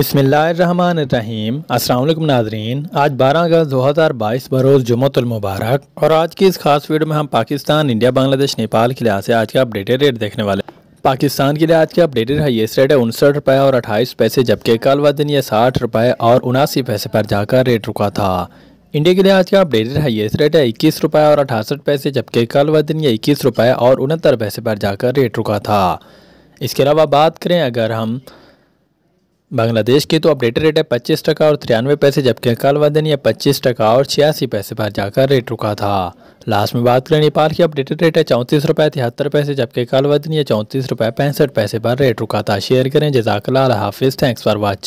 बसमीम अल्लाम नाजरीन आज 12 अगस्त 2022 बरोज़ जुम्मतमबारक और आज की इस खास वीडियो में हम पाकिस्तान इंडिया बांग्लादेश नेपाल के लिहाज से आज का अपडेटेड रेट देखने वाले पाकिस्तान के लिए आज का अपडेटेड हाइएस्ट रेट है उनसठ रुपये और अट्ठाईस पैसे जबकि कल व दिन यह साठ रुपये और उनासी पैसे पर जाकर रेट रुका था इंडिया के लिए आज का अपडेटेड हाइएस्ट रेट है इक्कीस रुपये और अठासठ पैसे जबकि कल व दिन यह इक्कीस रुपये और उनहत्तर पैसे पर जाकर रेट रुका था इसके अलावा बात करें अगर हम बांग्लादेश की तो अपडेटेड रेट है पच्चीस टका और तिरानवे पैसे जबकि कल वादन यह पच्चीस टका और छियासी पैसे पर जाकर रेट रुका था लास्ट में बात करें नेपाल की अपडेटेड रेट है चौंतीस रुपये तिहत्तर पैसे जबकि कल वादन यह चौंतीस रुपये पैंसठ पैसे पर रेट रुका था शेयर करें जजाकला हाफिज़ थैंक्स फॉर वॉच